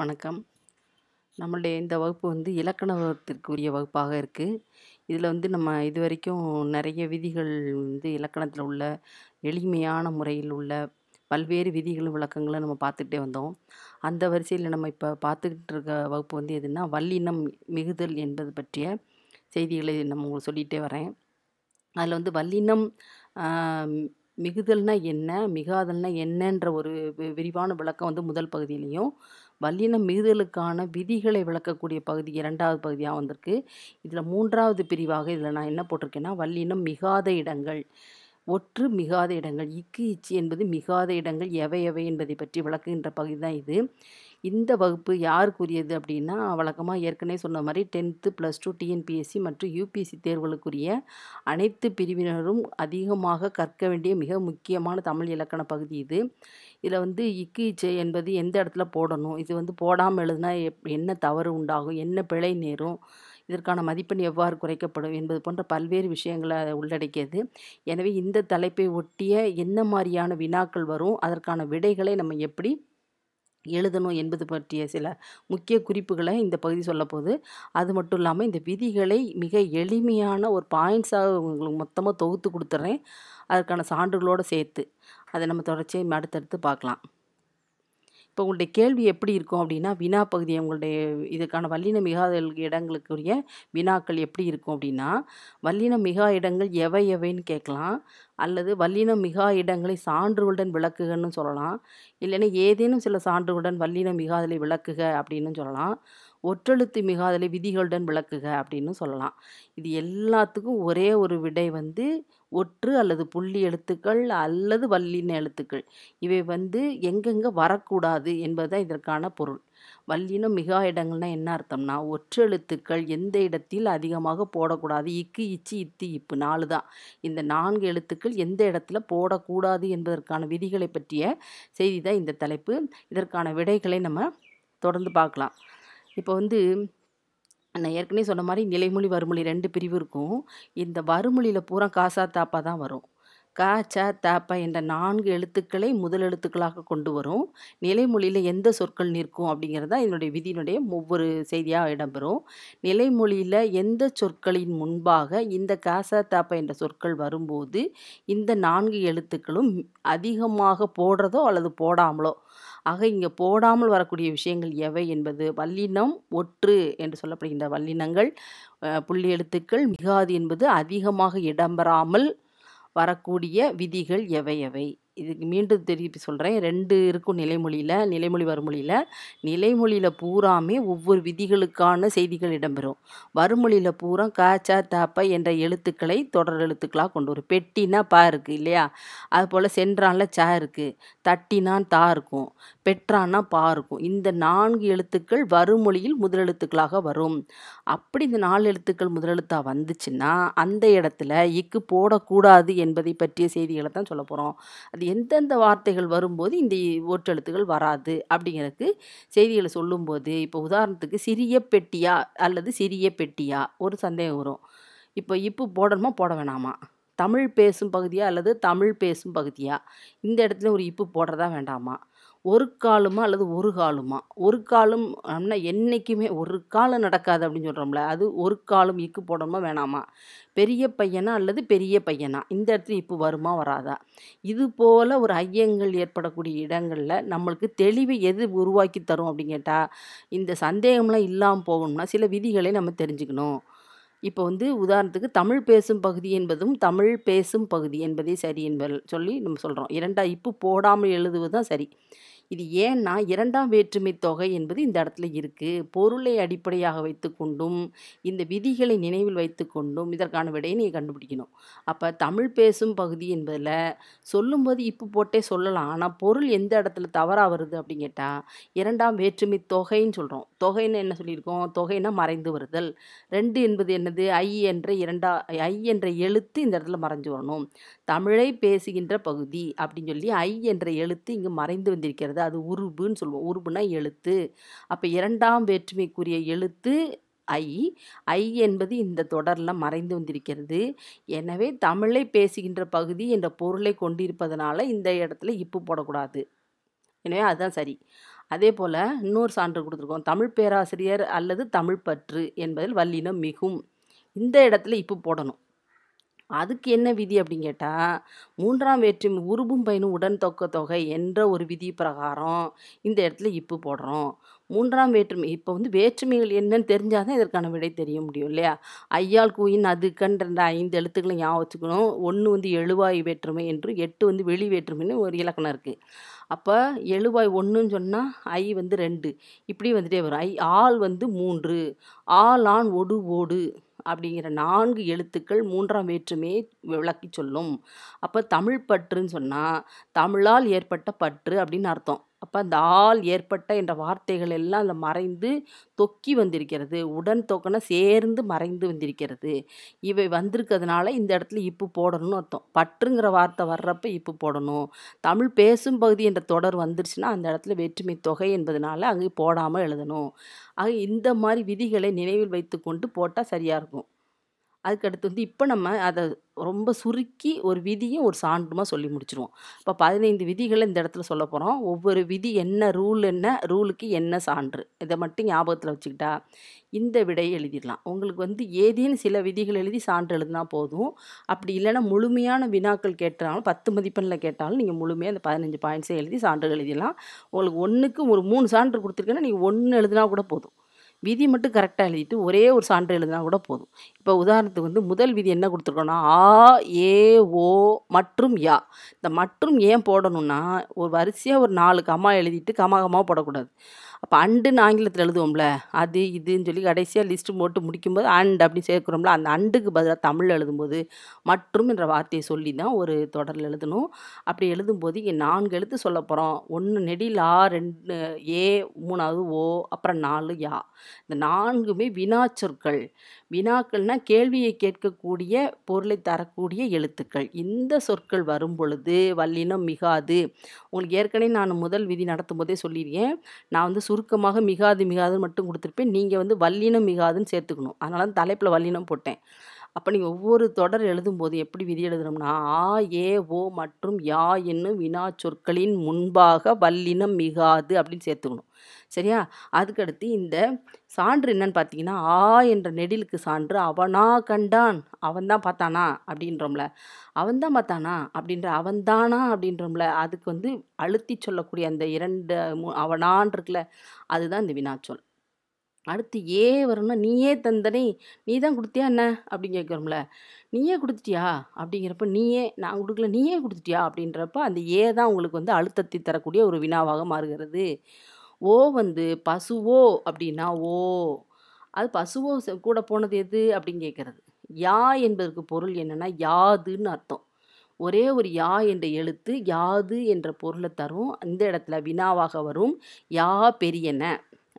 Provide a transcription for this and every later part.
வணக்கம் நம்மளுடைய இந்த வகுப்பு வந்து இலக்கணத்திற்குரிய வகுப்பாக இருக்குது இதில் வந்து நம்ம இது வரைக்கும் நிறைய விதிகள் வந்து இலக்கணத்தில் உள்ள எளிமையான முறையில் உள்ள பல்வேறு விதிகளும் விளக்கங்களும் நம்ம பார்த்துக்கிட்டே வந்தோம் அந்த வரிசையில் நம்ம இப்போ பார்த்துக்கிட்டு இருக்க வகுப்பு வந்து எதுனா வல்லினம் மிகுதல் என்பது பற்றிய செய்திகளை நம்ம உங்களுக்கு சொல்லிகிட்டே வரேன் அதில் வந்து வல்லினம் மிகுதல்னா என்ன மிகாதல்னா என்னன்ற ஒரு விரிவான விளக்கம் வந்து முதல் பகுதியிலையும் வல்லின மிகுதலுக்கான விதிகளை விளக்கக்கூடிய பகுதி இரண்டாவது பகுதியாக வந்திருக்கு இதில் மூன்றாவது பிரிவாக இதில் நான் என்ன போட்டிருக்கேன்னா வல்லினம் மிகாத இடங்கள் ஒற்று மிகாத இடங்கள் இக்கு இச்சு என்பது மிகாத இடங்கள் எவை எவை என்பதை பற்றி விளக்குகின்ற பகுதி தான் இது இந்த வகுப்பு யாருக்குரியது அப்படின்னா வழக்கமாக ஏற்கனவே சொன்ன மாதிரி டென்த்து ப்ளஸ் டூ டிஎன்பிஎஸ்சி மற்றும் யூபிஎஸ்சி தேர்வுகளுக்குரிய அனைத்து பிரிவினரும் அதிகமாக கற்க வேண்டிய மிக முக்கியமான தமிழ் இலக்கண பகுதி இது இதில் வந்து இக்கு இச்சை என்பது எந்த இடத்துல போடணும் இது வந்து போடாமல் எழுதுனா என்ன தவறு உண்டாகும் என்ன பிழை நேரும் இதற்கான மதிப்பெண் எவ்வாறு குறைக்கப்படும் என்பது போன்ற பல்வேறு விஷயங்களை உள்ளடக்கியது எனவே இந்த தலைப்பை ஒட்டிய என்ன மாதிரியான வினாக்கள் வரும் அதற்கான விடைகளை நம்ம எப்படி எழுதணும் என்பது பற்றிய சில முக்கிய குறிப்புகளை இந்த பகுதி சொல்லப்போகுது அது மட்டும் இல்லாமல் இந்த விதிகளை மிக எளிமையான ஒரு பாயிண்ட்ஸாக உங்களுக்கு மொத்தமாக தொகுத்து கொடுத்துட்றேன் அதற்கான சான்றுகளோடு சேர்த்து அதை நம்ம தொடர்ச்சியை அடுத்தடுத்து பார்க்கலாம் இப்போ உங்களுடைய கேள்வி எப்படி இருக்கும் அப்படின்னா வினா பகுதி உங்களுடைய இதுக்கான வல்லின மிகாத இடங்களுக்குரிய வினாக்கள் எப்படி இருக்கும் அப்படின்னா வல்லின மிகா இடங்கள் எவை எவைன்னு கேட்கலாம் அல்லது வல்லின மிகா இடங்களை சான்றுகளுடன் விளக்குகன்னு சொல்லலாம் இல்லைன்னா ஏதேனும் சில சான்றுகளுடன் வல்லின மிகாதலை விளக்குக அப்படின்னு சொல்லலாம் ஒற்றெழுத்து மிகாதலை விதிகளுடன் விளக்குக அப்படின்னு சொல்லலாம் இது எல்லாத்துக்கும் ஒரே ஒரு விடை வந்து ஒற்று அல்லது புள்ளி எழுத்துக்கள் அல்லது வல்லின எழுத்துக்கள் இவை வந்து எங்கெங்கே வரக்கூடாது என்பதுதான் இதற்கான பொருள் வல்லினம் மிகா இடங்கள்னா என்ன அர்த்தம்னா ஒற்று எழுத்துக்கள் எந்த இடத்தில் அதிகமாக போடக்கூடாது இக்கு இச்சி இத்தி இப்பு நாலு தான் இந்த நான்கு எழுத்துக்கள் எந்த இடத்துல போடக்கூடாது என்பதற்கான விதிகளை பற்றிய செய்தி தான் இந்த தலைப்பு இதற்கான விடைகளை நம்ம தொடர்ந்து பார்க்கலாம் இப்போ வந்து நான் ஏற்கனவே சொன்ன மாதிரி நிலைமொழி வறுமொழி ரெண்டு பிரிவு இருக்கும் இந்த வறுமொழியில் பூரா காசா தாப்பா தான் வரும் கா ச தாப்பா என்ற நான்கு எழுத்துக்களை முதல் எழுத்துக்களாக கொண்டு வரும் நிலைமொழியில் எந்த சொற்கள் நிற்கும் அப்படிங்கிறது தான் இதனுடைய விதியினுடைய ஒவ்வொரு செய்தியாக இடம்பெறும் நிலைமொழியில் எந்த சொற்களின் முன்பாக இந்த காச தாப்ப என்ற சொற்கள் வரும்போது இந்த நான்கு எழுத்துக்களும் அதிகமாக போடுறதோ அல்லது போடாமலோ ஆக இங்கே போடாமல் வரக்கூடிய விஷயங்கள் எவை என்பது வல்லினம் ஒற்று என்று சொல்லப்படுகின்ற வல்லினங்கள் புள்ளி எழுத்துக்கள் மிகாது என்பது அதிகமாக இடம்பெறாமல் வரக்கூடிய விதிகள் எவை எவை இதுக்கு மீண்டும் திருப்பி சொல்கிறேன் ரெண்டு இருக்கும் நிலைமொழியில் நிலைமொழி வறுமொழியில் நிலைமொழியில் பூராமே ஒவ்வொரு விதிகளுக்கான செய்திகள் இடம்பெறும் வறுமொழியில் பூரா காச்சா தாப்ப என்ற எழுத்துக்களை தொடர் எழுத்துக்களாக கொண்டு வரும் பெட்டினா பா இருக்குது இல்லையா அதுபோல் சென்றான்ல சா இருக்குது தட்டினான் தா இருக்கும் பெற்றானா பா இருக்கும் இந்த நான்கு எழுத்துக்கள் வறுமொழியில் முதலெழுத்துக்களாக வரும் அப்படி இந்த நாலு எழுத்துக்கள் முதலெழுத்தாக வந்துச்சுன்னா அந்த இடத்துல இக்கு போடக்கூடாது என்பதை பற்றிய செய்திகளை தான் சொல்ல போகிறோம் அது எந்தெந்த வார்த்தைகள் வரும்போது இந்த ஓற்றெழுத்துகள் வராது அப்படிங்கிறதுக்கு செய்திகளை சொல்லும்போது இப்போ உதாரணத்துக்கு சிறிய பெட்டியா அல்லது சிறிய பெட்டியா ஒரு சந்தேகம் வரும் இப்போ இப்போ போடணுமா போட வேணாமா தமிழ் பேசும் பகுதியாக அல்லது தமிழ் பேசும் பகுதியாக இந்த இடத்துல ஒரு இப்பு போடுறதா வேண்டாமா ஒரு காலுமா அல்லது ஒரு காலுமா ஒரு காலம் அப்படின்னா என்றைக்குமே ஒரு காலம் நடக்காது அப்படின்னு சொல்கிறோம்ல அது ஒரு காலும் இக்கு போடணுமா வேணாமா பெரிய பையனா அல்லது பெரிய பையனா இந்த இடத்துல இப்போ வருமா வராதா இது போல் ஒரு ஐயங்கள் ஏற்படக்கூடிய இடங்களில் நம்மளுக்கு தெளிவை எது உருவாக்கி தரும் அப்படின்னு கேட்டால் இந்த சந்தேகம்லாம் இல்லாமல் போகணும்னா சில விதிகளை நம்ம தெரிஞ்சுக்கணும் இப்போ வந்து உதாரணத்துக்கு தமிழ் பேசும் பகுதி என்பதும் தமிழ் பேசும் பகுதி என்பதே சரி என்பது சொல்லி நம்ம சொல்கிறோம் இரண்டா இப்போ போடாமல் எழுதுவது தான் சரி இது ஏன்னா இரண்டாம் வேற்றுமை தொகை என்பது இந்த இடத்துல இருக்குது பொருளை அடிப்படையாக வைத்துக்கொண்டும் இந்த விதிகளை நினைவில் வைத்துக்கொண்டும் இதற்கான விடையை நீங்கள் கண்டுபிடிக்கணும் அப்போ தமிழ் பேசும் பகுதி என்பதில் சொல்லும்போது இப்போ போட்டே சொல்லலாம் ஆனால் பொருள் எந்த இடத்துல தவறாக வருது அப்படின்னு கேட்டால் இரண்டாம் வேற்றுமை தொகைன்னு சொல்கிறோம் தொகைன்னு என்ன சொல்லியிருக்கோம் தொகைனா மறைந்து வருதல் ரெண்டு என்பது என்னது ஐ என்ற இரண்டா ஐ என்ற எழுத்து இந்த இடத்துல மறைஞ்சு வரணும் தமிழை பேசுகின்ற பகுதி அப்படின்னு சொல்லி ஐ என்ற எழுத்து இங்கு மறைந்து வந்திருக்கிறது அது உருபுன்னு சொல்லுவோம் உருபுனா எழுத்து அப்போ இரண்டாம் வேற்றுமைக்குரிய எழுத்து ஐ ஐ என்பது இந்த தொடரில் மறைந்து வந்திருக்கிறது எனவே தமிழை பேசுகின்ற பகுதி என்ற பொருளை கொண்டிருப்பதனால இந்த இடத்துல இப்பு போடக்கூடாது எனவே அதுதான் சரி அதே போல் இன்னொரு சான்று கொடுத்துருக்கோம் தமிழ் பேராசிரியர் அல்லது தமிழ் பற்று என்பதில் வல்லினம் மிகும் இந்த இடத்துல இப்போ போடணும் அதுக்கு என்ன விதி அப்படின்னு கேட்டால் மூன்றாம் வேற்றும் உருபும் பயனும் உடன் தொக்க தொகை என்ற ஒரு விதி பிரகாரம் இந்த இடத்துல இப்பு போடுறோம் மூன்றாம் வேற்றுமை இப்போ வந்து வேற்றுமைகள் என்னன்னு தெரிஞ்சால் தான் இதற்கான விடை தெரிய முடியும் இல்லையா ஐயாள் கூயின் அதுக்கன்ற ஐந்து எழுத்துக்களை ஞாபகம் வச்சுக்கணும் ஒன்று வந்து எழுவாய் வேற்றுமை என்று எட்டு வந்து வெளி வேற்றுமைன்னு ஒரு இலக்கணம் இருக்குது அப்போ எழுவாய் ஒன்றுன்னு சொன்னால் ஐ வந்து ரெண்டு இப்படி வந்துட்டே வரும் ஐ ஆள் வந்து மூன்று ஆள் ஆண் ஒடு ஓடு அப்படிங்கிற நான்கு எழுத்துக்கள் மூன்றாம் வேற்றுமே விளக்கி சொல்லும் அப்போ தமிழ் பற்றுன்னு சொன்னால் தமிழால் ஏற்பட்ட பற்று அப்படின்னு அர்த்தம் அப்போ அந்த ஆள் ஏற்பட்ட என்ற வார்த்தைகள் எல்லாம் அந்த மறைந்து தொக்கி வந்திருக்கிறது உடன் தொக்கனை சேர்ந்து மறைந்து வந்திருக்கிறது இவை வந்திருக்கிறதுனால இந்த இடத்துல இப்பு போடணும்னு அர்த்தம் பற்றுங்கிற வார்த்தை வர்றப்ப இப்பு போடணும் தமிழ் பேசும் பகுதி என்ற தொடர் வந்துருச்சுன்னா அந்த இடத்துல வேற்றுமை தொகை என்பதனால அங்கே போடாமல் எழுதணும் ஆக இந்த மாதிரி விதிகளை நினைவில் வைத்து கொண்டு போட்டால் சரியாக இருக்கும் அதுக்கடுத்து வந்து இப்போ நம்ம அதை ரொம்ப சுருக்கி ஒரு விதியும் ஒரு சான்றுமாக சொல்லி முடிச்சிருவோம் இப்போ பதினைந்து விதிகளை இந்த இடத்துல சொல்ல போகிறோம் ஒவ்வொரு விதி என்ன ரூல் என்ன ரூலுக்கு என்ன சான்று இதை மட்டும் ஞாபகத்தில் வச்சுக்கிட்டா இந்த விடையை எழுதிடலாம் உங்களுக்கு வந்து ஏதேன்னு சில விதிகள் எழுதி சான்று எழுதினா போதும் அப்படி இல்லைன்னா முழுமையான வினாக்கள் கேட்டாலும் பத்து மதிப்பெண்ணில் கேட்டாலும் நீங்கள் முழுமையாக அந்த பதினஞ்சு பாயிண்ட்ஸை எழுதி சான்றுகள் எழுதிடலாம் உங்களுக்கு ஒன்றுக்கு ஒரு மூணு சான்று கொடுத்துருக்கேன்னா நீங்கள் ஒன்று எழுதினா கூட போதும் விதி மட்டும் கரெக்டாக எழுதிட்டு ஒரே ஒரு சான்று எழுதினா கூட போதும் இப்போ உதாரணத்துக்கு வந்து முதல் விதி என்ன கொடுத்துருக்கோன்னா ஆ ஏ ஓ மற்றும் யா இந்த மற்றும் ஏன் போடணும்னா ஒரு வரிசையாக ஒரு நாலு கம்மா எழுதிட்டு கமா கமா போடக்கூடாது அப்போ அண்டுன்னு ஆங்கிலத்தில் எழுதுவோம்ல அது இதுன்னு சொல்லி கடைசியாக லிஸ்ட்டு போட்டு முடிக்கும்போது அண்ட் அப்படின்னு சேர்க்குறோம்ல அந்த அண்டுக்கு பதிலாக தமிழ் எழுதும்போது மற்றும் என்ற வார்த்தையை சொல்லி தான் ஒரு தொடரில் எழுதணும் அப்படி எழுதும்போது இங்கே நான்கு எழுத்து சொல்ல போகிறோம் ஒன்று நெடில் ஆ ரெண்டு ஏ மூணாவது ஓ அப்புறம் நாலு யா இந்த நான்குமே வினாச்சொற்கள் வினாக்கள்னால் கேள்வியை கேட்கக்கூடிய பொருளை தரக்கூடிய எழுத்துக்கள் இந்த சொற்கள் வரும் பொழுது வல்லினம் மிகாது உங்களுக்கு ஏற்கனவே நான் முதல் விதி நடத்தும் போதே சொல்லியிருக்கேன் நான் வந்து சுருக்கமாக மிகாது மிகாதுன்னு மட்டும் கொடுத்துருப்பேன் நீங்கள் வந்து வல்லினம் மிகாதுன்னு சேர்த்துக்கணும் அதனால தான் தலைப்பில் வல்லினம் போட்டேன் அப்போ நீங்கள் ஒவ்வொரு தொடர் எழுதும்போது எப்படி விதி எழுதணும்னா ஆ ஏ ஓ மற்றும் யா என்னும் வினா சொற்களின் முன்பாக வல்லினம் மிகாது அப்படின்னு சேர்த்துக்கணும் சரியா அதுக்கடுத்து இந்த சான்று என்னன்னு பார்த்தீங்கன்னா ஆ என்ற நெடிலுக்கு சான்று அவனா கண்டான் அவன்தான் பார்த்தானா அப்படின்றோம்ல அவன்தான் பார்த்தானா அப்படின்ற அவன்தானா அப்படின்றோம்ல அதுக்கு வந்து அழுத்தி சொல்லக்கூடிய அந்த இரண்டு அவனான் இருக்குல்ல அதுதான் இந்த வினாச்சொல் அடுத்து ஏ வரும்னா நீயே தந்தனே நீ தான் கொடுத்தியா என்ன அப்படின்னு கேட்குறோம்ல நீயே கொடுத்துட்டியா அப்படிங்கிறப்ப நீயே நான் கொடுக்கல நீயே கொடுத்துட்டியா அப்படின்றப்ப அந்த ஏ தான் உங்களுக்கு வந்து அழுத்தத்தை தரக்கூடிய ஒரு வினாவாக மாறுகிறது ஓ வந்து பசுவோ அப்படின்னா ஓ அது பசுவோ கூட போனது எது அப்படின்னு கேட்குறது யா என்பதற்கு பொருள் என்னென்னா யாதுன்னு அர்த்தம் ஒரே ஒரு யா என்ற எழுத்து யாது என்ற பொருளை தரும் இந்த இடத்துல வினாவாக வரும் யா பெரியன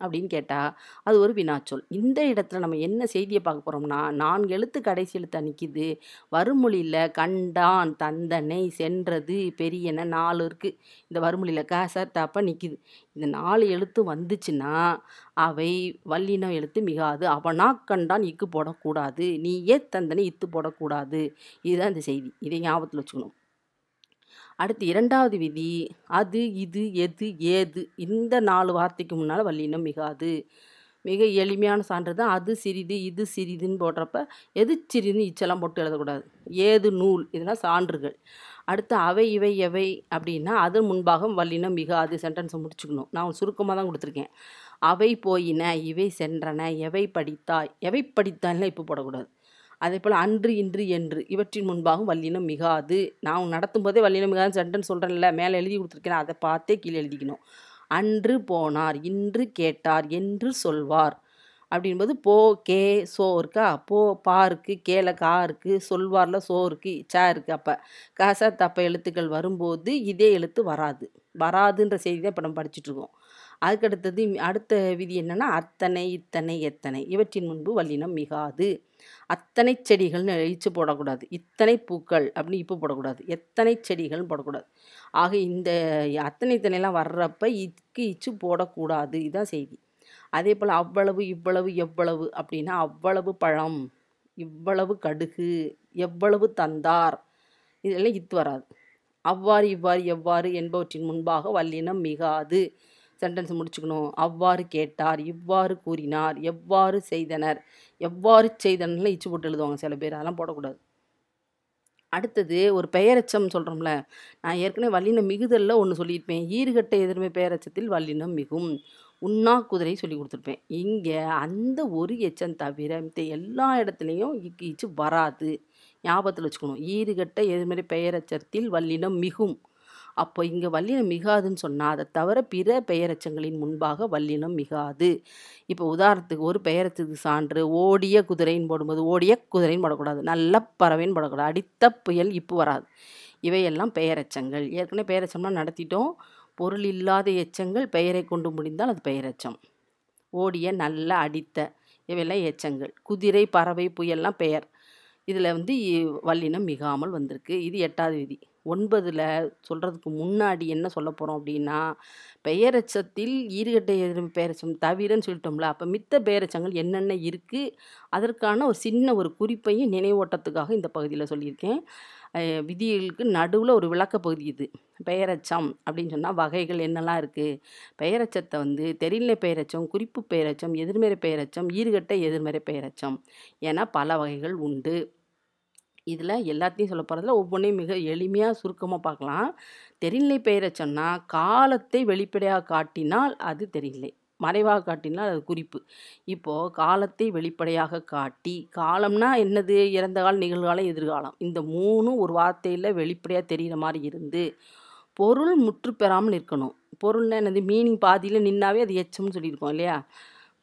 அப்படின்னு கேட்டால் அது ஒரு வினாச்சொல் இந்த இடத்துல நம்ம என்ன செய்தியை பார்க்க போகிறோம்னா நான்கு எழுத்து கடைசி எழுத்தா நிற்கிது வறுமொழியில் கண்டான் தந்தனை சென்றது பெரியன நாலு இருக்குது இந்த வறுமொழியில் க சார் நிற்கிது இந்த நாலு எழுத்து வந்துச்சுன்னா அவை வல்லினம் எழுத்து மிகாது அவனா கண்டான் இக்கு போடக்கூடாது நீ ஏ தந்தனை இத்து போடக்கூடாது இதுதான் இந்த செய்தி இதை ஞாபகத்தில் வச்சுக்கணும் அடுத்து இரண்டாவது விதி அது இது எது ஏது இந்த நாலு வார்த்தைக்கு முன்னால் வல்லினம் மிகாது மிக எளிமையான சான்று தான் அது சிறிது இது சிறிதுன்னு போடுறப்ப எது சிறிதுன்னு இச்செல்லாம் போட்டு எழுதக்கூடாது ஏது நூல் இதெல்லாம் சான்றுகள் அடுத்து அவை இவை எவை அப்படின்னா அதன் முன்பாக வல்லினம் மிக அது சென்டென்ஸை முடிச்சுக்கணும் நான் சுருக்கமாக தான் கொடுத்துருக்கேன் அவை போயின இவை சென்றன எவை படித்தாய் எவை படித்தான்லாம் இப்போ போடக்கூடாது அதே போல் அன்று இன்று என்று இவற்றின் முன்பாகவும் வல்லினம் மிகாது நான் நடத்தும் போதே வல்லினம் மிகாது சென்டன் சொல்கிறேன்ல மேலே எழுதி கொடுத்துருக்கேன் அதை பார்த்தே கீழே எழுதிக்கணும் அன்று போனார் இன்று கேட்டார் என்று சொல்வார் அப்படின்போது போ கே சோ இருக்கா போ பா இருக்குது கேல கா இருக்குது சொல்வார்ல சோ இருக்குது சா இருக்குது அப்போ காசா தப்ப எழுத்துக்கள் வரும்போது இதே எழுத்து வராது வராதுன்ற செய்தி தான் இப்போ நம்ம படிச்சுட்ருக்கோம் அதுக்கடுத்தது அடுத்த விதி என்னென்னா அத்தனை இத்தனை எத்தனை இவற்றின் முன்பு வல்லினம் மிகாது அத்தனை செடிகள்னு எழுச்சி போடக்கூடாது இத்தனை பூக்கள் அப்படின்னு இப்போ போடக்கூடாது எத்தனை செடிகள்னு போடக்கூடாது ஆக இந்த அத்தனை இத்தனைலாம் வர்றப்ப இக்கு இச்சு போடக்கூடாது இதுதான் செய்தி அதே போல் அவ்வளவு இவ்வளவு எவ்வளவு அப்படின்னா அவ்வளவு பழம் இவ்வளவு கடுகு எவ்வளவு தந்தார் இதெல்லாம் இத்து வராது அவ்வாறு இவ்வாறு எவ்வாறு என்பவற்றின் முன்பாக வல்லினம் மிகாது சென்டென்ஸ் முடிச்சுக்கணும் அவ்வாறு கேட்டார் இவ்வாறு கூறினார் எவ்வாறு செய்தனர் எவ்வாறு செய்தனர்ல இச்சு போட்டு எழுதுவாங்க சில பேர் அதெல்லாம் போடக்கூடாது அடுத்தது ஒரு பெயரச்சம் சொல்கிறோம்ல நான் ஏற்கனவே வல்லினம் மிகுதலில் ஒன்று சொல்லியிருப்பேன் ஈறுகட்ட எதிர்மை பெயரச்சத்தில் வல்லினம் மிகும் உண்ணா குதிரை சொல்லி கொடுத்துருப்பேன் இங்கே அந்த ஒரு எச்சம் தவிர மித்த எல்லா இடத்துலையும் இக்கு இச்சு வராது ஞாபகத்தில் வச்சுக்கணும் ஈறுகட்ட எதிர்மறை பெயரச்சத்தில் வல்லினம் மிகும் அப்போ இங்கே வல்லினம் மிகாதுன்னு சொன்னால் அதை தவிர பிற பெயரச்சங்களின் முன்பாக வல்லினம் மிகாது இப்போ உதாரணத்துக்கு ஒரு பெயரத்துக்கு சான்று ஓடிய குதிரைன்னு போடும்போது ஓடிய குதிரைன்னு போடக்கூடாது நல்ல பறவைன்னு போடக்கூடாது அடித்த புயல் இப்போ வராது இவையெல்லாம் பெயரச்சங்கள் ஏற்கனவே பெயரச்சம்லாம் நடத்திட்டோம் பொருள் இல்லாத எச்சங்கள் பெயரை கொண்டு முடிந்தால் அது பெயரச்சம் ஓடிய நல்ல அடித்த இவையெல்லாம் எச்சங்கள் குதிரை பறவை புயல்லாம் பெயர் இதில் வந்து வல்லினம் மிகாமல் வந்திருக்கு இது எட்டாவது விதி ஒன்பதில் சொல்கிறதுக்கு முன்னாடி என்ன சொல்ல போகிறோம் அப்படின்னா பெயரச்சத்தில் ஈருகட்டை எதிரும் பெயரச்சம் தவிரன்னு சொல்லிட்டோம்ல அப்போ மித்த பெயரச்சங்கள் என்னென்ன இருக்குது அதற்கான ஒரு சின்ன ஒரு குறிப்பையும் நினைவோட்டத்துக்காக இந்த பகுதியில் சொல்லியிருக்கேன் விதிகளுக்கு நடுவில் ஒரு விளக்க பகுதி இது பெயரச்சம் அப்படின்னு சொன்னால் வகைகள் என்னெல்லாம் இருக்குது பெயரச்சத்தை வந்து தெரிநிலை பெயரச்சம் குறிப்பு பெயரச்சம் எதிர்மறை பெயரச்சம் ஈறுகட்ட எதிர்மறை பெயரச்சம் ஏன்னா பல வகைகள் உண்டு இதில் எல்லாத்தையும் சொல்ல போகிறதுல ஒவ்வொன்றையும் மிக எளிமையாக சுருக்கமாக பார்க்கலாம் தெரியலை பெயரை சொன்னால் காலத்தை வெளிப்படையாக காட்டினால் அது தெரியலை மறைவாக காட்டினால் அது குறிப்பு இப்போது காலத்தை வெளிப்படையாக காட்டி காலம்னா என்னது இறந்த கால நிகழ்காலம் எதிர்காலம் இந்த மூணும் ஒரு வார்த்தையில் வெளிப்படையாக தெரிகிற மாதிரி இருந்து பொருள் முற்று பெறாமல் இருக்கணும் பொருள்னா என்னது மீனிங் பாதியில் நின்னாவே அது எச்சம்னு சொல்லியிருக்கோம் இல்லையா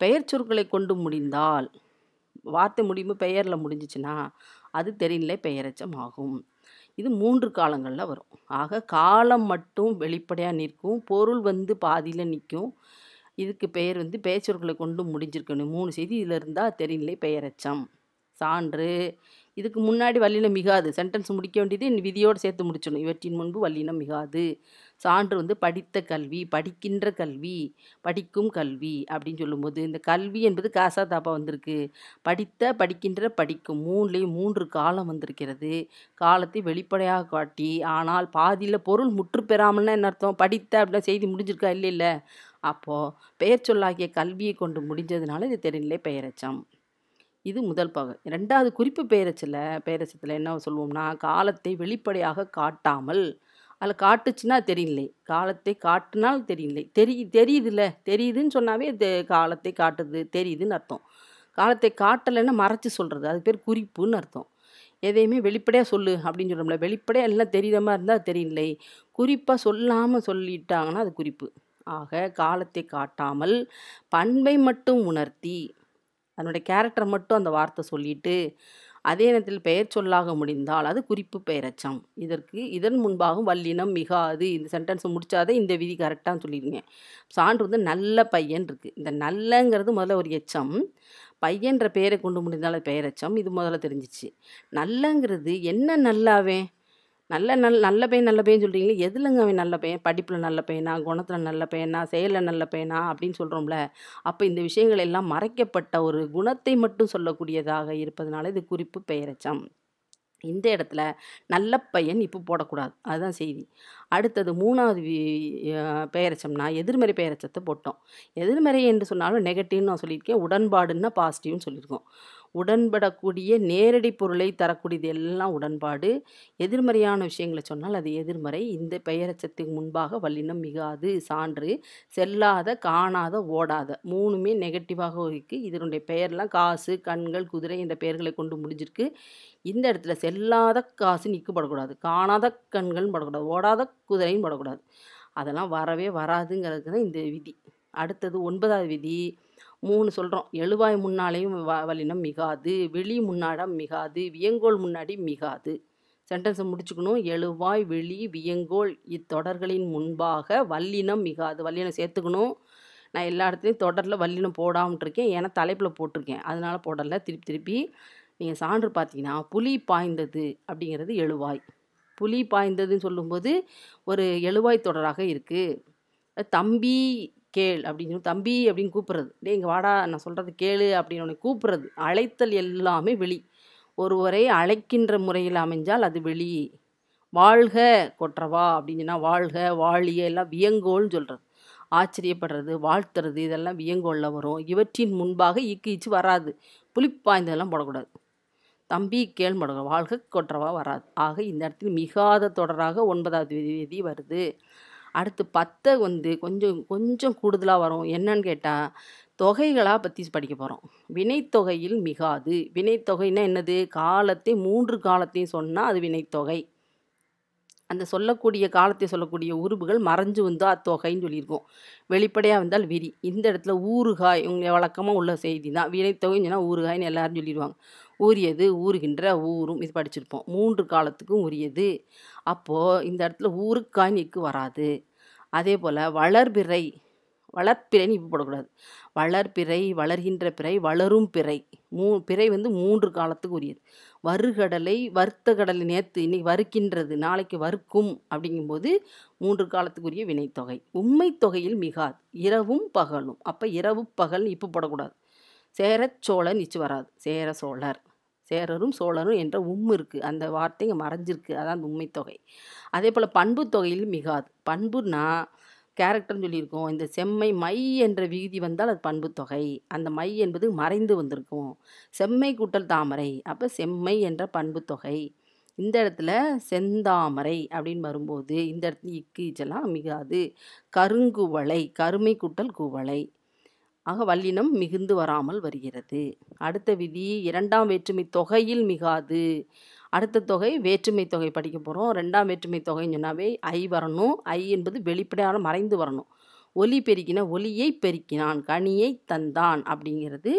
பெயர் சொற்களை கொண்டு முடிந்தால் வார்த்தை முடியும் பெயரில் முடிஞ்சிச்சுன்னா அது தெரியலே பெயரச்சம் ஆகும் இது மூன்று காலங்களில் வரும் ஆக காலம் மட்டும் வெளிப்படையாக நிற்கும் பொருள் வந்து பாதியில் நிற்கும் இதுக்கு பெயர் வந்து பேச்சொற்களை கொண்டு முடிஞ்சிருக்கணும் மூணு செய்தி இதில் இருந்தால் தெரியலே பெயரச்சம் சான்று இதுக்கு முன்னாடி வல்லினம் மிகாது சென்டென்ஸ் முடிக்க வேண்டியது விதியோடு சேர்த்து முடிச்சிடணும் இவற்றின் முன்பு வல்லினம் மிகாது சான்று வந்து படித்த கல்வி படிக்கின்ற கல்வி படிக்கும் கல்வி அப்படின்னு சொல்லும்போது இந்த கல்வி என்பது காசா தாப்பா வந்திருக்கு படித்த படிக்கின்ற படிக்கும் மூணுலேயும் மூன்று காலம் வந்திருக்கிறது காலத்தை வெளிப்படையாக காட்டி ஆனால் பாதியில் பொருள் முற்று பெறாமல்னா என்ன அர்த்தம் படித்த அப்படின்னா செய்தி முடிஞ்சிருக்கா இல்லை இல்லை அப்போது பெயர் சொல்லாகிய கல்வியை கொண்டு முடிஞ்சதுனால இது தெரிநிலை பெயரச்சம் இது முதல் பாகம் ரெண்டாவது குறிப்பு பேரச்சில் பேரச்சத்தில் என்ன சொல்லுவோம்னா காலத்தை வெளிப்படையாக காட்டாமல் அதில் காட்டுச்சுன்னா தெரியலே காலத்தை காட்டினால் தெரியலை தெரிய தெரியுதுல்ல தெரியுதுன்னு சொன்னாவே காலத்தை காட்டுது தெரியுதுன்னு அர்த்தம் காலத்தை காட்டலைன்னா மறைச்சி சொல்கிறது அது பேர் குறிப்புன்னு அர்த்தம் எதையுமே வெளிப்படையாக சொல்லு அப்படின்னு சொல்கிறோம்ல வெளிப்படையாக எல்லாம் தெரியுற மாதிரி இருந்தால் தெரியலை குறிப்பாக சொல்லாமல் சொல்லிட்டாங்கன்னா அது குறிப்பு ஆக காலத்தை காட்டாமல் பண்பை மட்டும் உணர்த்தி அதனுடைய கேரக்டர் மட்டும் அந்த வார்த்தை சொல்லிட்டு அதே நேரத்தில் பெயர் சொல்லாக முடிந்தால் அது குறிப்பு பெயரச்சம் இதற்கு இதன் முன்பாகவும் வல்லினம் மிகாது இந்த சென்டென்ஸை முடித்தாதே இந்த விதி கரெக்டாக சொல்லிடுங்க சான்று வந்து நல்ல பையன் இருக்குது இந்த நல்லங்கிறது முதல்ல ஒரு எச்சம் பையன்ற பெயரை கொண்டு முடிந்தால் பெயரச்சம் இது முதல்ல தெரிஞ்சிச்சு நல்லங்கிறது என்ன நல்லாவே நல்ல நல் நல்ல பையன் நல்ல பையன் சொல்கிறீங்களே எதுலங்க அவன் நல்ல பையன் படிப்பில் நல்ல பையனா குணத்தில் நல்ல பையனா செயலில் நல்ல பையனா அப்படின்னு சொல்கிறோம்ல அப்போ இந்த விஷயங்கள் எல்லாம் மறைக்கப்பட்ட ஒரு குணத்தை மட்டும் சொல்லக்கூடியதாக இருப்பதனால இது குறிப்பு பெயரச்சம் இந்த இடத்துல நல்ல பையன் இப்போ போடக்கூடாது அதுதான் செய்தி அடுத்தது மூணாவது பெயரச்சம்னா எதிர்மறை பெயரச்சத்தை போட்டோம் எதிர்மறை என்று சொன்னாலும் நெகட்டிவ்னு நான் சொல்லியிருக்கேன் உடன்பாடுன்னா பாசிட்டிவ்னு சொல்லியிருக்கோம் உடன்படக்கூடிய நேரடி பொருளை தரக்கூடியது எல்லாம் உடன்பாடு எதிர்மறையான விஷயங்களை சொன்னால் அது எதிர்மறை இந்த பெயரச்சத்துக்கு முன்பாக வல்லினம் மிகாது சான்று செல்லாத காணாத ஓடாத மூணுமே நெகட்டிவாக இருக்குது இதனுடைய பெயர்லாம் காசு கண்கள் குதிரை இந்த பெயர்களை கொண்டு முடிஞ்சிருக்கு இந்த இடத்துல செல்லாத காசு நிற்கப்படக்கூடாது காணாத கண்கள் படக்கூடாது ஓடாத குதிரையும் படக்கூடாது அதெல்லாம் வரவே வராதுங்கிறதுக்கு தான் இந்த விதி அடுத்தது ஒன்பதாவது விதி மூணு சொல்கிறோம் எழுவாய் முன்னாலேயும் வ வலினம் மிகாது வெளி முன்னாடம் மிகாது வியங்கோல் முன்னாடி மிகாது சென்டென்ஸை முடிச்சுக்கணும் எழுவாய் வெளி வியங்கோல் இத்தொடர்களின் முன்பாக வல்லினம் மிகாது வல்லினம் சேர்த்துக்கணும் நான் எல்லா இடத்துலையும் தொடரில் வல்லினம் போடாமட்டிருக்கேன் ஏன்னா தலைப்பில் போட்டிருக்கேன் அதனால் போடல திருப்பி திருப்பி நீங்கள் சான்று பார்த்தீங்கன்னா புலி பாய்ந்தது அப்படிங்கிறது எழுவாய் புலி பாய்ந்ததுன்னு சொல்லும்போது ஒரு எழுவாய் தொடராக இருக்குது தம்பி கேள் அப்படின்னு தம்பி அப்படின்னு கூப்பிட்றது டே இங்கே வாடா நான் சொல்கிறது கேளு அப்படின்னு ஒன்று கூப்பிட்றது அழைத்தல் எல்லாமே வெளி ஒருவரை அழைக்கின்ற முறையில் அமைஞ்சால் அது வெளி வாழ்க கொற்றவா அப்படின்னா வாழ்க வாழிய எல்லாம் வியங்கோல்னு சொல்கிறது ஆச்சரியப்படுறது வாழ்த்துறது இதெல்லாம் வியங்கோலில் வரும் இவற்றின் முன்பாக இக்கு இச்சு வராது புளிப்பாய்ந்ததெல்லாம் போடக்கூடாது தம்பி கேள் போடக்கூடாது வாழ்க கொற்றவா வராது ஆக இந்த இடத்தில் மிகாத தொடராக ஒன்பதாவது விதி வருது அடுத்து பத்தை வந்து கொஞ்சம் கொஞ்சம் கூடுதலாக வரும் என்னன்னு கேட்டால் தொகைகளாக பற்றி படிக்க போகிறோம் வினைத்தொகையில் மிகாது வினைத்தொகைன்னா என்னது காலத்தை மூன்று காலத்தையும் சொன்னால் அது வினைத்தொகை அந்த சொல்லக்கூடிய காலத்தை சொல்லக்கூடிய உருவுகள் மறைஞ்சு வந்தால் அத்தொகைன்னு சொல்லியிருக்கோம் வெளிப்படையாக வந்தால் விரி இந்த இடத்துல ஊறுகாய் இவங்க வழக்கமாக உள்ள செய்தி தான் வினைத்தொகைன்னு சொன்னால் ஊறுகாய்னு எல்லாரும் சொல்லிடுவாங்க ஊரியது ஊறுகின்ற ஊரும் இது படிச்சிருப்போம் மூன்று காலத்துக்கும் உரியது அப்போது இந்த இடத்துல நிற்கு வராது அதே போல் வளர்பிறை வளர்ப்பிறைன்னு இப்போ போடக்கூடாது வளர்ப்பிறை வளர்கின்ற பிறை வளரும் பிறை மூ பிறை வந்து மூன்று காலத்துக்கு உரியது வருகடலை வறுத்த கடலை நேற்று இன்றைக்கி வறுக்கின்றது நாளைக்கு வறுக்கும் அப்படிங்கும்போது மூன்று காலத்துக்குரிய வினைத்தொகை உண்மை தொகையில் மிகாது இரவும் பகலும் அப்போ இரவு பகல் இப்போ போடக்கூடாது சேர சோழன் இச்சு வராது சேர சோழர் சேரரும் சோழரும் என்ற உம் இருக்குது அந்த வார்த்தைங்க மறைஞ்சிருக்கு அதான் அந்த உண்மைத்தொகை அதே போல் பண்பு தொகையில் மிகாது பண்புனா கேரக்டர்னு சொல்லியிருக்கோம் இந்த செம்மை மை என்ற விகுதி வந்தால் அது பண்பு தொகை அந்த மை என்பது மறைந்து வந்திருக்கும் செம்மை கூட்டல் தாமரை அப்போ செம்மை என்ற பண்பு தொகை இந்த இடத்துல செந்தாமரை அப்படின்னு வரும்போது இந்த இடத்துல இக்கு இச்செல்லாம் மிகாது கருங்குவளை கருமை கூட்டல் குவளை ஆக வல்லினம் மிகுந்து வராமல் வருகிறது அடுத்த விதி இரண்டாம் வேற்றுமை தொகையில் மிகாது அடுத்த தொகை வேற்றுமை தொகை படிக்க போகிறோம் ரெண்டாம் வேற்றுமை தொகைன்னு சொன்னாவே ஐ வரணும் ஐ என்பது வெளிப்படையான மறைந்து வரணும் ஒலி பெருக்கின ஒலியை பெருக்கினான் கனியை தந்தான் அப்படிங்கிறது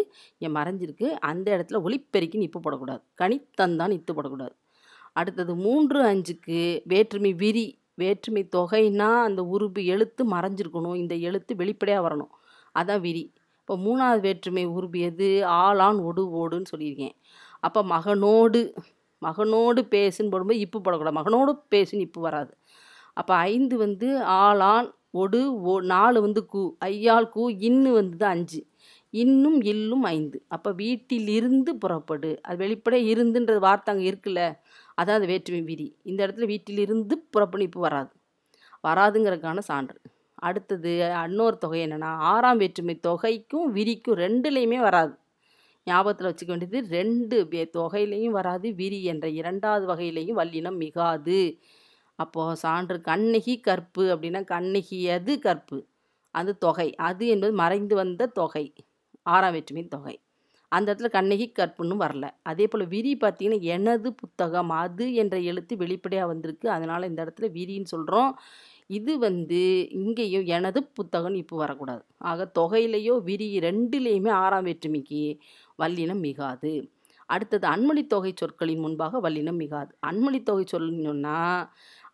என் மறைஞ்சிருக்கு அந்த இடத்துல ஒலி பெருக்கின்னு இப்போ போடக்கூடாது கனி தந்தான் இத்து போடக்கூடாது அடுத்தது மூன்று அஞ்சுக்கு வேற்றுமை விரி வேற்றுமை தொகைன்னா அந்த உருபு எழுத்து மறைஞ்சிருக்கணும் இந்த எழுத்து வெளிப்படையாக வரணும் அதான் விரி இப்போ மூணாவது வேற்றுமை உருபியது ஆளான் ஒடு ஓடுன்னு சொல்லியிருக்கேன் அப்போ மகனோடு மகனோடு பேசுன்னு போடும்போது இப்பு போடக்கூடாது மகனோடு பேசுன்னு இப்பு வராது அப்போ ஐந்து வந்து ஆளான் ஒடு ஓ நாலு வந்து கூ ஐயால் கூ இன்னு வந்து தான் அஞ்சு இன்னும் இல்லும் ஐந்து அப்போ வீட்டிலிருந்து புறப்படு அது வெளிப்படையாக இருந்துன்றது வார்த்தை அங்கே இருக்குல்ல அதான் அது வேற்றுமை விதி இந்த இடத்துல வீட்டிலிருந்து இப்போ வராது வராதுங்கிறதுக்கான சான்று அடுத்தது இன்னொரு தொகை என்னென்னா ஆறாம் வேற்றுமை தொகைக்கும் விரிக்கும் ரெண்டுலேயுமே வராது ஞாபகத்தில் வச்சுக்க வேண்டியது ரெண்டு தொகையிலையும் வராது விரி என்ற இரண்டாவது வகையிலையும் வல்லினம் மிகாது அப்போது சான்று கண்ணகி கற்பு அப்படின்னா கண்ணகியது கற்பு அது தொகை அது என்பது மறைந்து வந்த தொகை ஆறாம் வேற்றுமை தொகை அந்த இடத்துல கண்ணகி கற்புன்னு வரல அதே போல் விரி பார்த்திங்கன்னா எனது புத்தகம் அது என்ற எழுத்து வெளிப்படையாக வந்திருக்கு அதனால் இந்த இடத்துல விரின்னு சொல்கிறோம் இது வந்து இங்கேயும் எனது புத்தகம் இப்போ வரக்கூடாது ஆக தொகையிலையோ விரி ரெண்டுலேயுமே ஆறாம் வேற்றுமைக்கு வல்லினம் மிகாது அடுத்தது அன்மொழி தொகை சொற்களின் முன்பாக வல்லினம் மிகாது அன்மொழி தொகை சொல்லணும்னா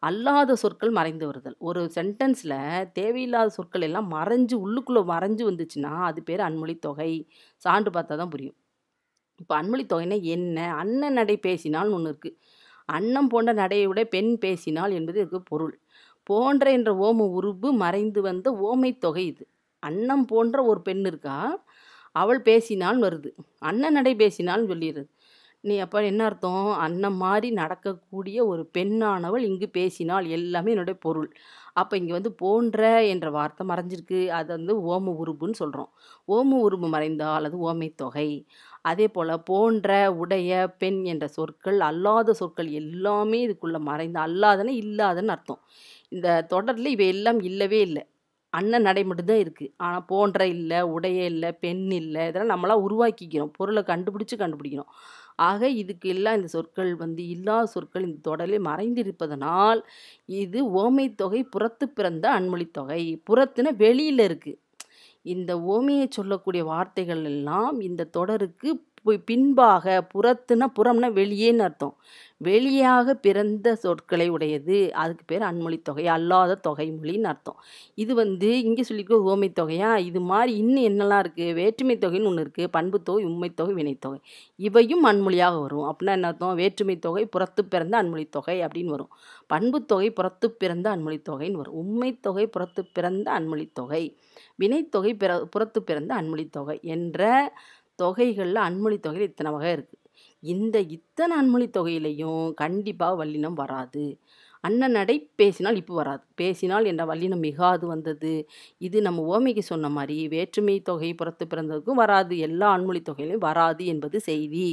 அல்லாத சொற்கள் மறைந்து வருதல் ஒரு சென்டென்ஸில் தேவையில்லாத சொற்கள் எல்லாம் மறைஞ்சு உள்ளுக்குள்ளே மறைஞ்சு வந்துச்சுன்னா அது பேர் அன்மொழி தொகை சான்று பார்த்தா தான் புரியும் இப்போ அன்மொழி தொகைனா என்ன அண்ணன் நடை பேசினால்னு ஒன்று இருக்குது அன்னம் போன்ற நடையை விட பெண் பேசினால் என்பது இதுக்கு பொருள் போன்ற என்ற ஓம உருபு மறைந்து வந்த ஓமை தொகை இது அன்னம் போன்ற ஒரு பெண் இருக்கா அவள் பேசினால் வருது அண்ணன் நடை பேசினால் சொல்லிடுது நீ அப்போ என்ன அர்த்தம் அண்ணன் மாதிரி நடக்கக்கூடிய ஒரு பெண்ணானவள் இங்கு பேசினால் எல்லாமே என்னுடைய பொருள் அப்போ இங்கே வந்து போன்ற என்ற வார்த்தை மறைஞ்சிருக்கு அது வந்து ஓம உருபுன்னு சொல்கிறோம் ஓம உருபு மறைந்தால் அது ஓமை தொகை அதே போல் போன்ற உடைய பெண் என்ற சொற்கள் அல்லாத சொற்கள் எல்லாமே இதுக்குள்ளே மறைந்த அல்லாதன இல்லாதன்னு அர்த்தம் இந்த தொடரில் இவை எல்லாம் இல்லவே இல்லை அண்ணன் நடை மட்டும்தான் இருக்குது ஆனால் போன்ற இல்லை உடைய இல்லை பெண் இல்லை இதெல்லாம் நம்மளாம் உருவாக்கிக்கிறோம் பொருளை கண்டுபிடிச்சி கண்டுபிடிக்கிறோம் ஆக இதுக்கு எல்லாம் இந்த சொற்கள் வந்து இல்லாத சொற்கள் இந்த தொடரில் மறைந்திருப்பதனால் இது ஓமை தொகை புறத்து பிறந்த அன்மொழி தொகை புறத்துன வெளியில் இருக்குது இந்த ஓமையை சொல்லக்கூடிய வார்த்தைகள் எல்லாம் இந்த தொடருக்கு பின்பாக புறத்துனா புறம்னா வெளியேன்னு அர்த்தம் வெளியாக பிறந்த சொற்களை உடையது அதுக்கு பேர் அன்மொழி தொகை அல்லாத தொகை மொழின்னு அர்த்தம் இது வந்து இங்கே சொல்லியிருக்க உவமை தொகையா இது மாதிரி இன்னும் என்னெல்லாம் இருக்குது வேற்றுமை தொகைன்னு ஒன்று இருக்குது பண்புத்தொகை உண்மைத்தொகை வினைத்தொகை இவையும் அன்மொழியாக வரும் அப்படின்னா என்ன அர்த்தம் வேற்றுமை தொகை புறத்து பிறந்த அன்மொழி தொகை அப்படின்னு வரும் பண்புத்தொகை புறத்து பிறந்த அன்மொழி தொகைன்னு வரும் தொகை புறத்து பிறந்த அன்மொழி தொகை வினைத்தொகை பிற புறத்து பிறந்த அன்மொழி தொகை என்ற தொகைகளில் அன்மொழி தொகையில் இத்தனை வகை இருக்குது இந்த இத்தனை அன்மொழி தொகையிலையும் கண்டிப்பாக வல்லினம் வராது நடை பேசினால் இப்போ வராது பேசினால் என்ற வல்லினம் மிகாது வந்தது இது நம்ம ஓமைக்கு சொன்ன மாதிரி வேற்றுமை தொகை புறத்து பிறந்ததுக்கும் வராது எல்லா அன்மொழி தொகையிலையும் வராது என்பது செய்தி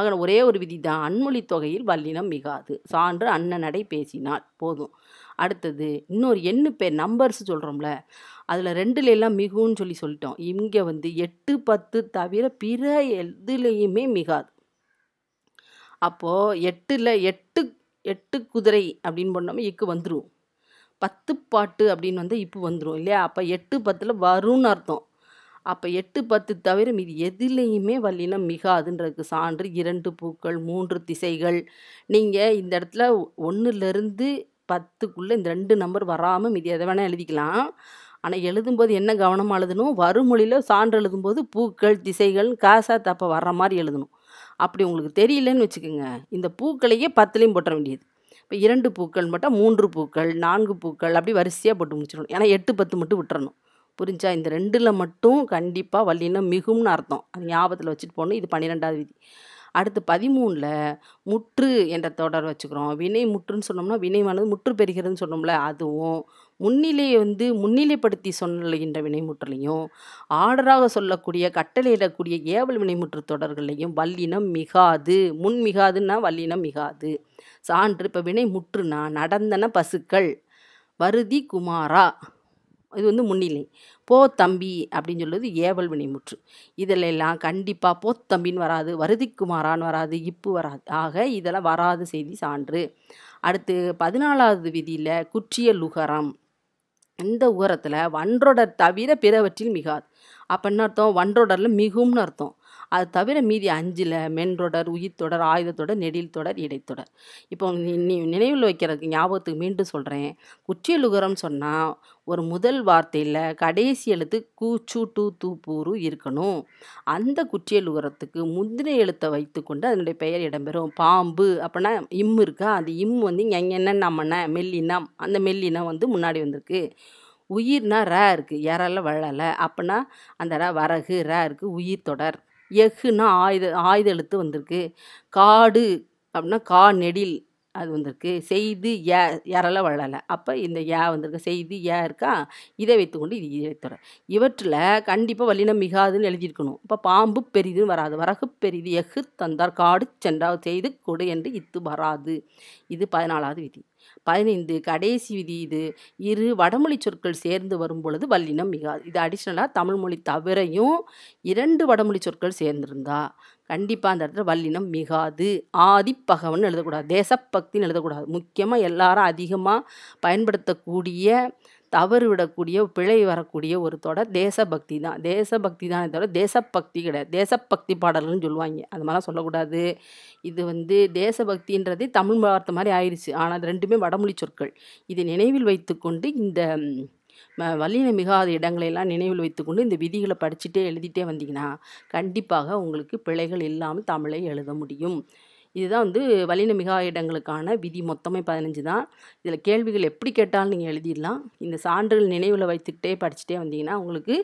ஆக ஒரே ஒரு விதி தான் அன்மொழி தொகையில் வல்லினம் மிகாது சான்று நடை பேசினால் போதும் அடுத்தது இன்னொரு எண்ணு பேர் நம்பர்ஸ் சொல்கிறோம்ல அதில் ரெண்டுல எல்லாம் மிகுன்னு சொல்லி சொல்லிட்டோம் இங்கே வந்து எட்டு பத்து தவிர பிற எதுலேயுமே மிகாது அப்போது எட்டில் எட்டு எட்டு குதிரை அப்படின்னு பண்ணோம்னா இக்கு வந்துடும் பத்து பாட்டு அப்படின்னு வந்து இப்போ வந்துடும் இல்லையா அப்போ எட்டு பத்தில் வரும்னு அர்த்தம் அப்போ எட்டு பத்து தவிர மீது எதுலேயுமே வல்லினம் மிகாதுன்றதுக்கு சான்று இரண்டு பூக்கள் மூன்று திசைகள் நீங்கள் இந்த இடத்துல ஒன்றுலேருந்து பத்துக்குள்ளே இந்த ரெண்டு நம்பர் வராமல் மீது எதை வேணால் எழுதிக்கலாம் ஆனால் எழுதும்போது என்ன கவனமாக எழுதணும் வறுமொழியில் சான்று எழுதும்போது பூக்கள் திசைகள் காசா தப்ப வர்ற மாதிரி எழுதணும் அப்படி உங்களுக்கு தெரியலன்னு வச்சுக்கோங்க இந்த பூக்களையே பத்துலேயும் போட்டுற வேண்டியது இப்போ இரண்டு பூக்கள் மட்டும் மூன்று பூக்கள் நான்கு பூக்கள் அப்படி வரிசையாக போட்டு முடிச்சிடணும் ஏன்னா எட்டு பத்து மட்டும் விட்டுறணும் புரிஞ்சா இந்த ரெண்டில் மட்டும் கண்டிப்பாக வள்ளினா மிகும்னு அர்த்தம் அது ஞாபகத்தில் வச்சுட்டு போகணும் இது பன்னிரெண்டாவது விதி அடுத்து பதிமூணில் முற்று என்ற தொடர் வச்சுக்கிறோம் வினை முற்றுன்னு சொன்னோம்னா வினைமானது முற்று பெறுகிறதுன்னு சொன்னோம்ல அதுவும் முன்னிலையை வந்து முன்னிலைப்படுத்தி சொல்லுகின்ற வினைமுற்றலையும் ஆர்டராக சொல்லக்கூடிய கட்டளையிடக்கூடிய ஏவல் வினைமுற்று தொடர்களையும் வல்லினம் மிகாது முன் மிகாதுன்னா வல்லினம் மிகாது சான்று இப்போ வினை முற்றுனா நடந்தன பசுக்கள் வருதி குமாரா இது வந்து முன்னிலை போ தம்பி அப்படின்னு சொல்லுவது ஏவல் வினைமுற்று இதில் எல்லாம் கண்டிப்பாக போ தம்பின்னு வராது வருதிக்குமாரான்னு வராது இப்பு வராது ஆக இதெல்லாம் வராது செய்தி சான்று அடுத்து பதினாலாவது விதியில் குற்றிய லுகரம் இந்த உரத்தில் ஒன்றொடர் தவிர பிறவற்றில் மிகாது என்ன அர்த்தம் ஒன்றொடரில் மிகும்னு அர்த்தம் அது தவிர மீதி அஞ்சில் மென்றொடர் உயிர்த்தொடர் ஆயுதத்தொடர் நெடில் தொடர் இடைத்தொடர் இப்போ நினைவில் வைக்கிறதுக்கு ஞாபகத்துக்கு மீண்டும் சொல்கிறேன் குற்றியலுகரம் சொன்னால் ஒரு முதல் வார்த்தையில் கடைசி எழுத்து கூச்சு டூ தூப்பூரு இருக்கணும் அந்த குற்றியலுகரத்துக்கு முந்தின எழுத்தை வைத்துக்கொண்டு அதனுடைய பெயர் இடம்பெறும் பாம்பு அப்படின்னா இம் இருக்கா அந்த இம் வந்து எங்கென்ன நம்மன மெல்லினம் அந்த மெல்லினம் வந்து முன்னாடி வந்திருக்கு உயிர்னா ர இருக்குது இறல வழலை அப்படின்னா அந்த ர வரகு ர இருக்குது உயிர் தொடர் எஃகுன்னா ஆயுத ஆயுத எழுத்து வந்திருக்கு காடு அப்படின்னா கா நெடில் அது வந்திருக்கு செய்து ஏ யாரெல்லாம் வழலை அப்போ இந்த ஏ வந்திருக்கு செய்து ஏ இருக்கா இதை வைத்துக்கொண்டு இது இதை வைத்துற இவற்றில் கண்டிப்பாக வல்லினம் மிகாதுன்னு எழுதியிருக்கணும் இப்போ பாம்பு பெரிதுன்னு வராது வரகு பெரிது எஃகு தந்தார் காடு சென்றா செய்து கொடு என்று இத்து வராது இது பதினாலாவது விதி பதினைந்து கடைசி விதி இது இரு வடமொழி சொற்கள் சேர்ந்து வரும் பொழுது வல்லினம் மிகாது இது அடிஷ்னலாக தமிழ் மொழி தவிரையும் இரண்டு வடமொழி சொற்கள் சேர்ந்திருந்தா கண்டிப்பாக அந்த இடத்துல வல்லினம் மிகாது ஆதிப்பகவன் எழுதக்கூடாது தேசப்பக்தின்னு எழுதக்கூடாது முக்கியமாக எல்லாரும் அதிகமாக பயன்படுத்தக்கூடிய தவறு விடக்கூடிய பிழை வரக்கூடிய ஒரு தொடர் தேசபக்தி தான் தேசபக்தி தான் தவிர தேசபக்தி கிடையாது தேசபக்தி பாடல்கள்னு சொல்லுவாங்க அது மாதிரிலாம் சொல்லக்கூடாது இது வந்து தேசபக்தின்றது தமிழ் வார்த்தை மாதிரி ஆயிடுச்சு ஆனால் அது ரெண்டுமே வடமொழி சொற்கள் இதை நினைவில் வைத்துக்கொண்டு இந்த வலியினை மிகாத இடங்களையெல்லாம் நினைவில் வைத்துக்கொண்டு இந்த விதிகளை படிச்சுட்டே எழுதிட்டே வந்தீங்கன்னா கண்டிப்பாக உங்களுக்கு பிழைகள் இல்லாமல் தமிழை எழுத முடியும் இதுதான் வந்து மிகாத இடங்களுக்கான விதி மொத்தமே பதினஞ்சு தான் இதில் கேள்விகள் எப்படி கேட்டாலும் நீங்கள் எழுதிடலாம் இந்த சான்றுகள் நினைவில் வைத்துக்கிட்டே படிச்சுட்டே வந்தீங்கன்னா உங்களுக்கு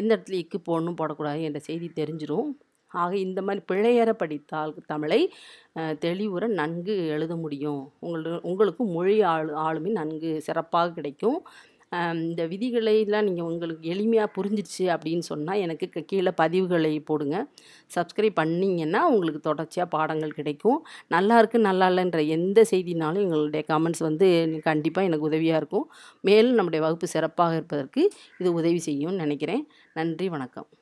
எந்த இடத்துல இக்கு போடணும் போடக்கூடாது என்ற செய்தி தெரிஞ்சிடும் ஆக இந்த மாதிரி பிழையற படித்தால் தமிழை தெளிவுற நன்கு எழுத முடியும் உங்களுக்கு உங்களுக்கு மொழி ஆளு ஆளுமை நன்கு சிறப்பாக கிடைக்கும் இந்த விதிகளையெல்லாம் நீங்கள் உங்களுக்கு எளிமையாக புரிஞ்சிடுச்சு அப்படின்னு சொன்னால் எனக்கு கீழே பதிவுகளை போடுங்க சப்ஸ்கிரைப் பண்ணிங்கன்னா உங்களுக்கு தொடர்ச்சியாக பாடங்கள் கிடைக்கும் நல்லா இருக்குது நல்லா இல்லைன்ற எந்த செய்தினாலும் எங்களுடைய கமெண்ட்ஸ் வந்து கண்டிப்பாக எனக்கு உதவியாக இருக்கும் மேலும் நம்முடைய வகுப்பு சிறப்பாக இருப்பதற்கு இது உதவி செய்யும்னு நினைக்கிறேன் நன்றி வணக்கம்